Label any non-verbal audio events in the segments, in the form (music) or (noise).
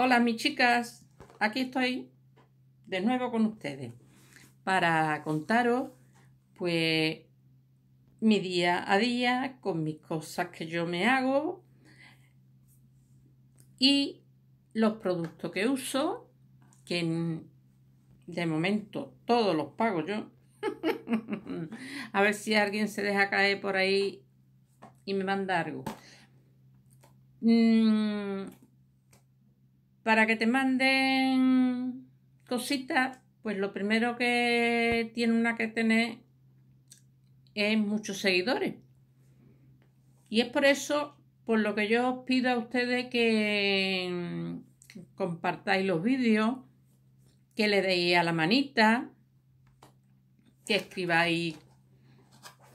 Hola mis chicas, aquí estoy de nuevo con ustedes para contaros pues mi día a día con mis cosas que yo me hago y los productos que uso que de momento todos los pago yo (laughs) a ver si alguien se deja caer por ahí y me manda algo mm, para que te manden cositas, pues lo primero que tiene una que tener es muchos seguidores. Y es por eso por lo que yo os pido a ustedes que compartáis los vídeos, que le deis a la manita, que escribáis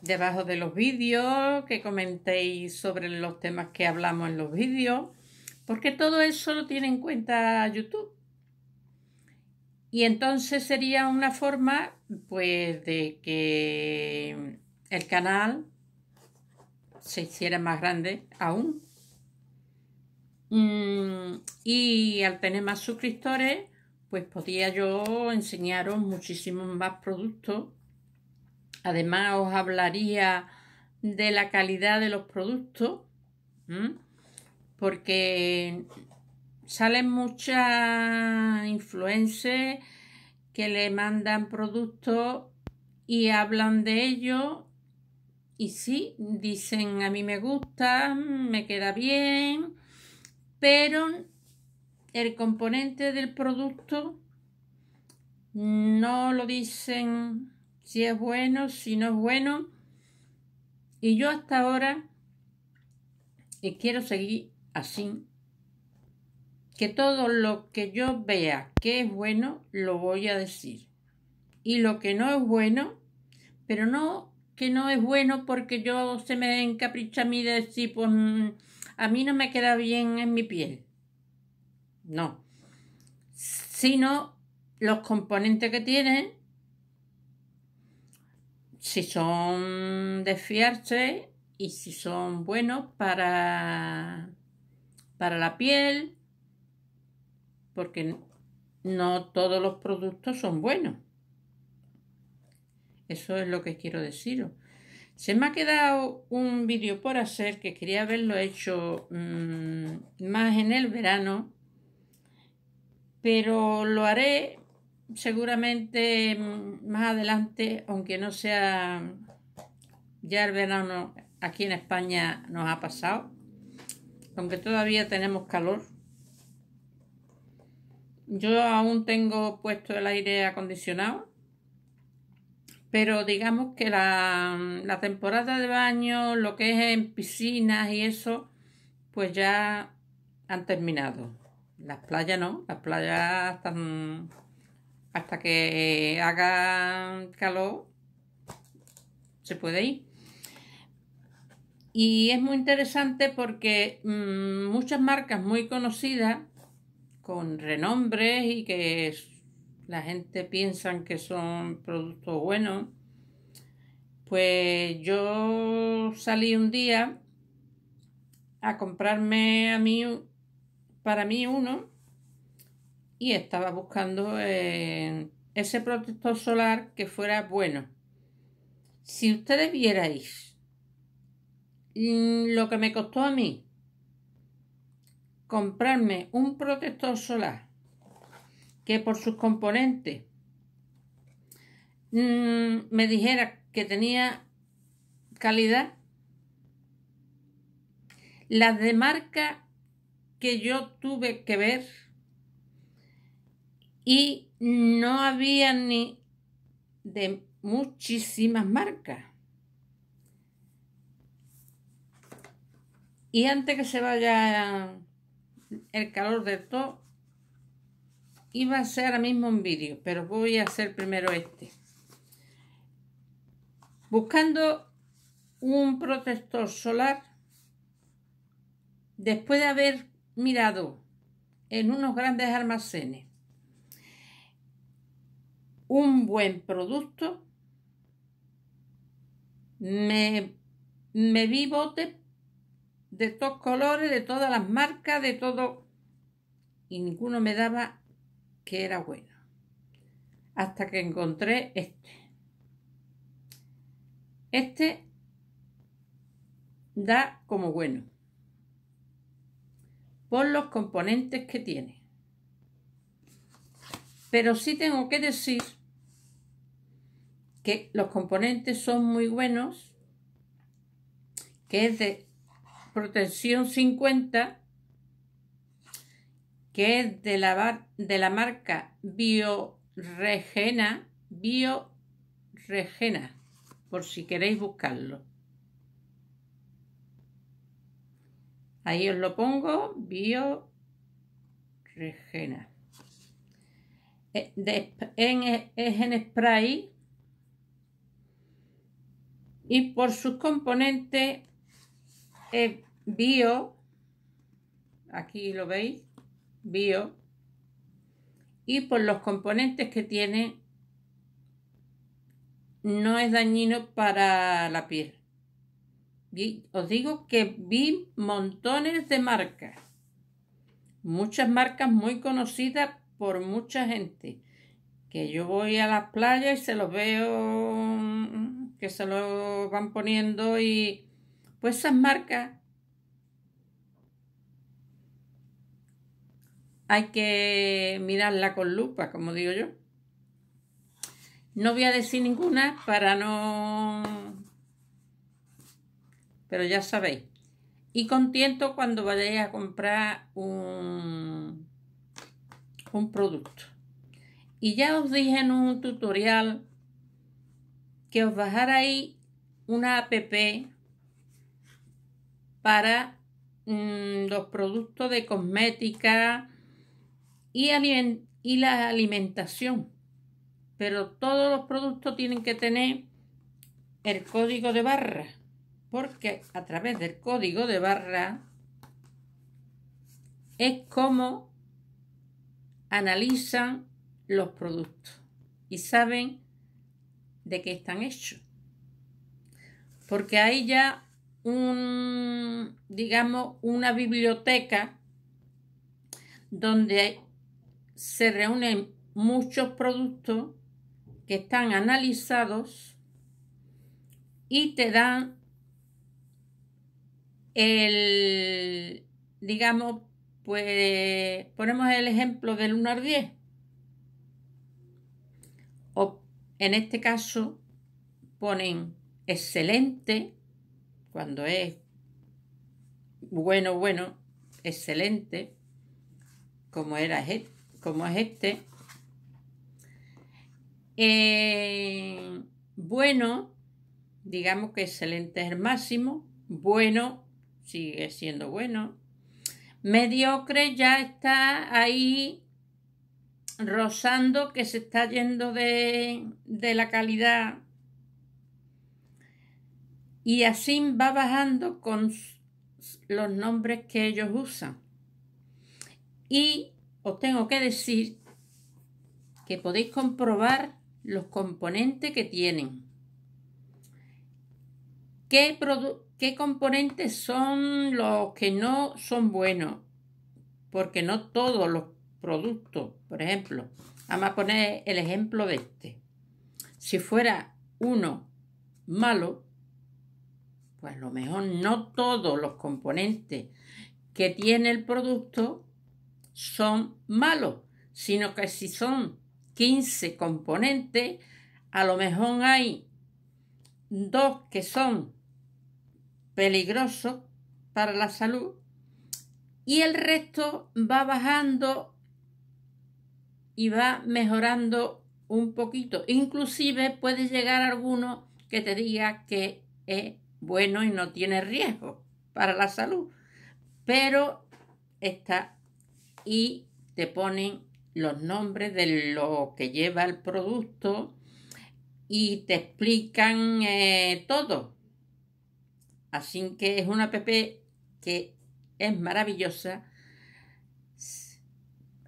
debajo de los vídeos, que comentéis sobre los temas que hablamos en los vídeos porque todo eso lo tiene en cuenta YouTube. Y entonces sería una forma, pues, de que el canal se hiciera más grande aún. Mm, y al tener más suscriptores, pues podía yo enseñaros muchísimos más productos. Además, os hablaría de la calidad de los productos porque salen muchas influencers que le mandan productos y hablan de ello y sí, dicen a mí me gusta, me queda bien, pero el componente del producto no lo dicen si es bueno, si no es bueno. Y yo hasta ahora y quiero seguir así que todo lo que yo vea que es bueno lo voy a decir. Y lo que no es bueno, pero no que no es bueno porque yo se me encapricha a mí de decir, pues mm, a mí no me queda bien en mi piel. No. Sino los componentes que tienen, si son de fiarse y si son buenos para para la piel, porque no todos los productos son buenos. Eso es lo que quiero deciros. Se me ha quedado un vídeo por hacer que quería haberlo hecho mm, más en el verano, pero lo haré seguramente mm, más adelante, aunque no sea ya el verano aquí en España nos ha pasado aunque todavía tenemos calor. Yo aún tengo puesto el aire acondicionado, pero digamos que la, temporada de baño, lo que es en piscinas y eso, pues ya han terminado. Las playas no, las playas están hasta que haga calor se puede ir. Y es muy interesante porque mm, muchas marcas muy conocidas, con renombres y que la gente piensa que son productos buenos, pues yo salí un día a comprarme a mí, para mí uno y estaba buscando eh, ese protector solar que fuera bueno. Si ustedes vierais lo que me costó a mí comprarme un protector solar que por sus componentes mm, me dijera que tenía calidad, las de marca que yo tuve que ver y no había ni de muchísimas marcas. Y antes que se vaya el calor de todo, iba a ser ahora mismo un vídeo, pero voy a hacer primero este. Buscando un protector solar, después de haber mirado en unos grandes almacenes un buen producto, me, me vi de todos colores, de todas las marcas, de todo. Y ninguno me daba que era bueno. Hasta que encontré este. Este da como bueno. Por los componentes que tiene. Pero sí tengo que decir que los componentes son muy buenos, que es de protección 50, que es de la, de la marca Bioregena, Bioregena, por si queréis buscarlo. Ahí os lo pongo, Bioregena. Eh, es en spray y por sus componentes eh, bio, aquí lo veis, bio, y por los componentes que tiene, no es dañino para la piel. os digo que vi montones de marcas, muchas marcas muy conocidas por mucha gente, que yo voy a las playas y se los veo, mm, mm, que se lo van poniendo y pues esas marcas hay que mirarla con lupa, como digo yo. No voy a decir ninguna para no... Pero ya sabéis. Y contento cuando vayáis a comprar un, un producto. Y ya os dije en un tutorial que os ahí una app para mm, los productos de cosmética y, y la alimentación. Pero todos los productos tienen que tener el código de barra, porque a través del código de barra es como analizan los productos y saben de qué están hechos. Porque ahí ya un, digamos, una biblioteca donde se reúnen muchos productos que están analizados y te dan el, digamos, pues ponemos el ejemplo del 1 al 10. O en este caso ponen excelente, cuando es bueno, bueno, excelente, como, era, como es este. Eh, bueno, digamos que excelente es el máximo, bueno, sigue siendo bueno. Mediocre ya está ahí rozando que se está yendo de, de la calidad y así va bajando con los nombres que ellos usan. Y os tengo que decir que podéis comprobar los componentes que tienen. ¿Qué, componentes son los que no son buenos? Porque no todos los productos, por ejemplo, vamos a poner el ejemplo de este. Si fuera uno malo, pues a lo mejor no todos los componentes que tiene el producto son malos, sino que si son 15 componentes, a lo mejor hay dos que son peligrosos para la salud y el resto va bajando y va mejorando un poquito. Inclusive puede llegar alguno que te diga que es bueno y no tiene riesgo para la salud. Pero está y te ponen los nombres de lo que lleva el producto y te explican eh, todo. Así que es una app que es maravillosa.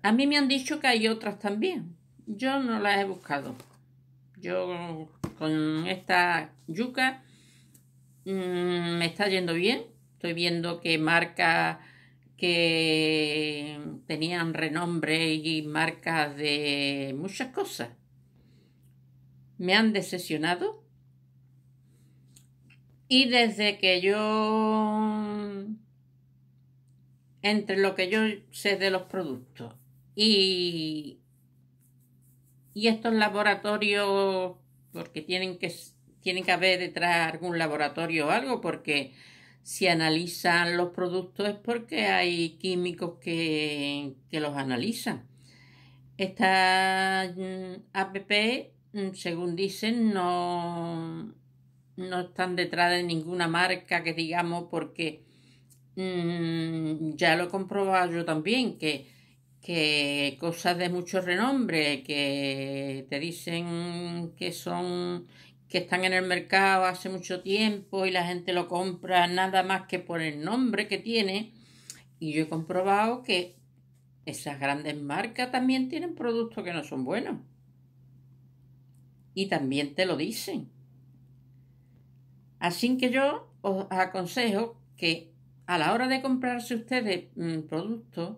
A mí me han dicho que hay otras también. Yo no las he buscado. Yo con esta yuca Mm, me está yendo bien. Estoy viendo que marcas que tenían renombre y marcas de muchas cosas me han decepcionado. Y desde que yo, entre lo que yo sé de los productos y, y estos laboratorios, porque tienen que tiene que haber detrás algún laboratorio o algo, porque si analizan los productos es porque hay químicos que, los analizan. Esta mm, APP, mm, según dicen, no, no están detrás de ninguna marca que digamos porque mm, ya lo he comprobado yo también que, que cosas de mucho renombre que te dicen que son que están en el mercado hace mucho tiempo y la gente lo compra nada más que por el nombre que tiene. Y yo he comprobado que esas grandes marcas también tienen productos que no son buenos. Y también te lo dicen. Así que yo os aconsejo que a la hora de comprarse ustedes productos,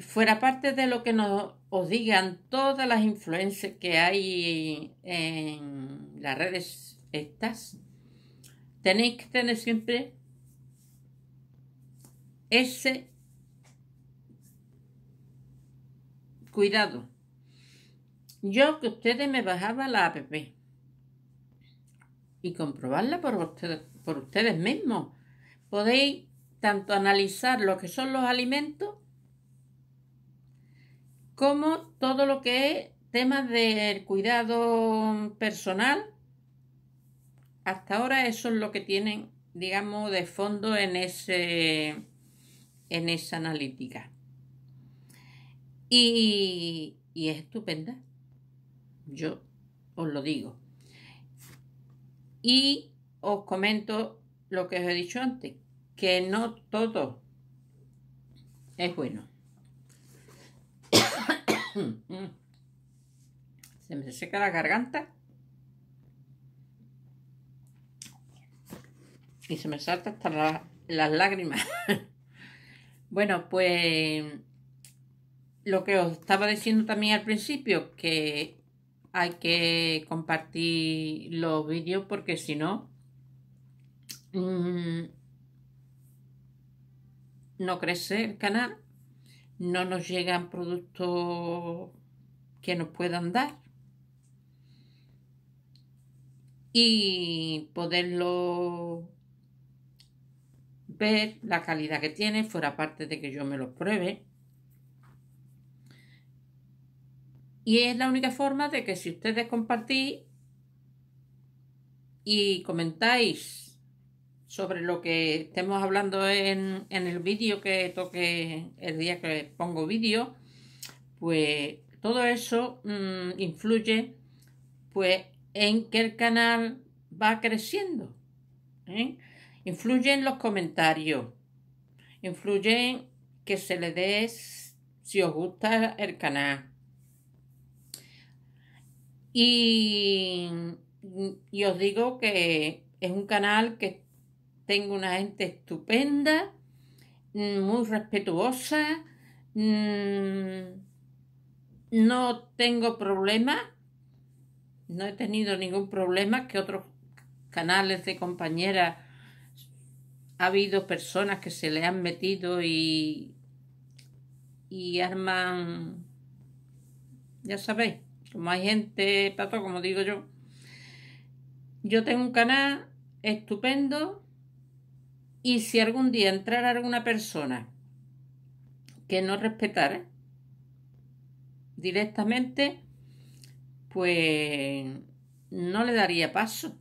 fuera parte de lo que nos os digan todas las influencias que hay en las redes estas, tenéis que tener siempre ese cuidado. Yo que ustedes me bajaba la app y comprobarla por ustedes, por ustedes mismos. Podéis tanto analizar lo que son los alimentos como todo lo que es temas del cuidado personal. Hasta ahora eso es lo que tienen, digamos, de fondo en, ese, en esa analítica. Y, y es estupenda. Yo os lo digo. Y os comento lo que os he dicho antes, que no todo es bueno. Se me seca la garganta. Y se me salta hasta las lágrimas. (laughs) bueno, pues lo que os estaba diciendo también al principio, que hay que compartir los vídeos porque si no, mm, no crece el canal no nos llegan productos que nos puedan dar y poderlo ver la calidad que tiene, fuera parte de que yo me lo pruebe. Y es la única forma de que si ustedes compartís y comentáis sobre lo que estemos hablando en, el vídeo que toque el día que pongo vídeo, pues todo eso mm, influye pues en que el canal va creciendo. ¿eh? Influyen los comentarios, influyen que se le dé si os gusta el canal. Y, y os digo que es un canal que tengo una gente estupenda, mm, muy respetuosa, mm, no tengo problemas, no he tenido ningún problema que otros canales de compañeras ha habido personas que se le han metido y, y arman, ya sabéis, como hay gente, como digo yo. Yo tengo un canal estupendo y si algún día entrara alguna persona que no respetara directamente, pues no le daría paso.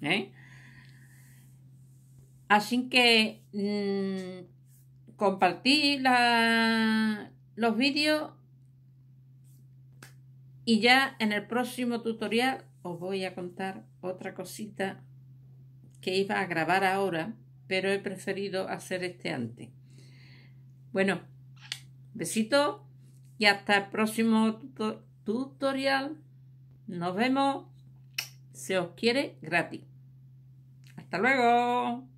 ¿eh? Así que mm, compartir los vídeos y ya en el próximo tutorial os voy a contar otra cosita que iba a grabar ahora, pero he preferido hacer este antes. Bueno, besito y hasta el próximo tutorial. Nos vemos. Se os quiere gratis. Hasta luego.